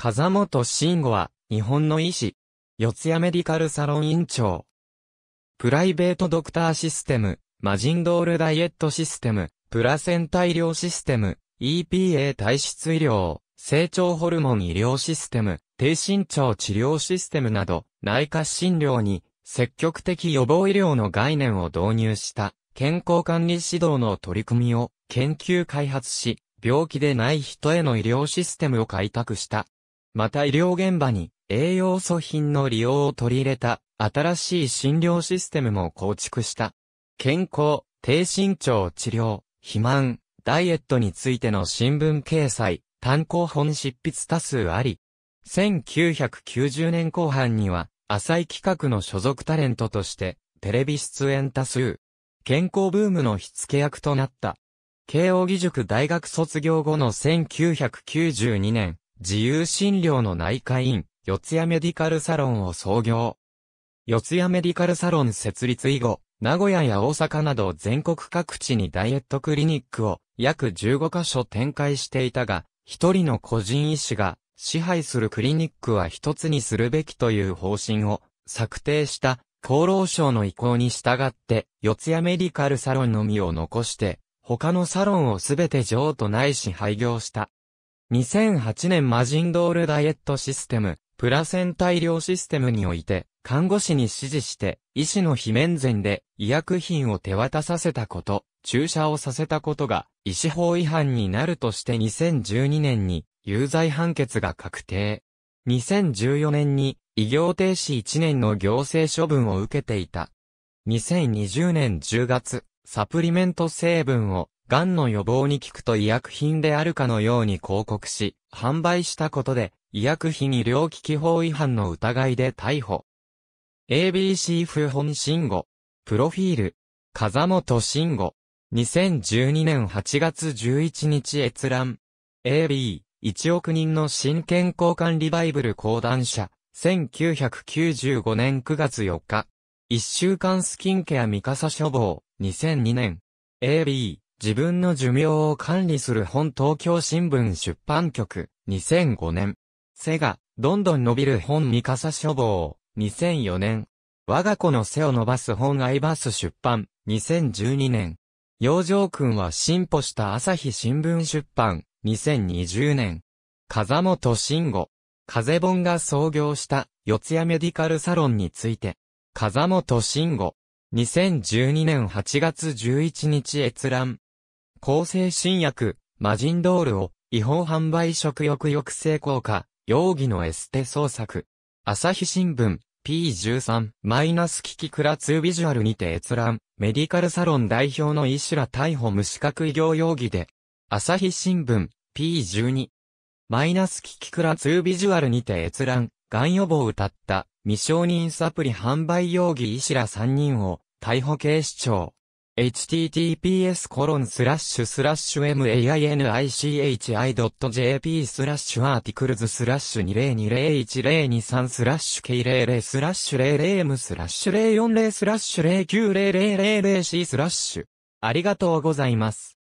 風本慎吾は、日本の医師。四谷メディカルサロン院長。プライベートドクターシステム、マジンドールダイエットシステム、プラセンタ医療システム、EPA 体質医療、成長ホルモン医療システム、低身長治療システムなど、内科診療に、積極的予防医療の概念を導入した、健康管理指導の取り組みを研究開発し、病気でない人への医療システムを開拓した。また医療現場に栄養素品の利用を取り入れた新しい診療システムも構築した。健康、低身長治療、肥満、ダイエットについての新聞掲載、単行本執筆多数あり、1990年後半には、浅井企画の所属タレントとして、テレビ出演多数、健康ブームの火付け役となった。慶應義塾大学卒業後の1992年、自由診療の内科院、四谷メディカルサロンを創業。四谷メディカルサロン設立以後、名古屋や大阪など全国各地にダイエットクリニックを約15箇所展開していたが、一人の個人医師が支配するクリニックは一つにするべきという方針を策定した厚労省の意向に従って、四谷メディカルサロンのみを残して、他のサロンをすべて譲渡ないし廃業した。2008年マジンドールダイエットシステム、プラセンタ医療システムにおいて、看護師に指示して、医師の非面前で医薬品を手渡させたこと、注射をさせたことが、医師法違反になるとして2012年に、有罪判決が確定。2014年に、医業停止1年の行政処分を受けていた。2020年10月、サプリメント成分を癌の予防に効くと医薬品であるかのように広告し、販売したことで、医薬品医療機器法違反の疑いで逮捕。ABC 不本信号。プロフィール。風本信号。2012年8月11日閲覧。AB、1億人の新健康管理バイブル講談社。1995年9月4日。1週間スキンケアミカサ処方。2002年。AB、自分の寿命を管理する本東京新聞出版局、2005年。背が、どんどん伸びる本三笠書房、2004年。我が子の背を伸ばす本アイバス出版、2012年。養生君は進歩した朝日新聞出版、2020年。風本慎吾。風本が創業した四谷メディカルサロンについて。風本慎吾。2012年8月11日閲覧。抗生新薬、マジンドールを、違法販売食欲抑制効果、容疑のエステ捜索。朝日新聞、P13、マイナスキキクラ2ビジュアルにて閲覧、メディカルサロン代表の医師ら逮捕無資格医療容疑で、朝日新聞、P12、マイナスキキクラ2ビジュアルにて閲覧、がん予防を謳った、未承認サプリ販売容疑医師ら3人を、逮捕警視庁。https コロンスラッシュスラッシュ mainichi.jp スラッシュアーティクルズスラッシュ20201023スラッシュ k00 スラッシュ 00m スラッシュ040スラッシュ0 9 0 0 0 0 c スラッシュありがとうございます。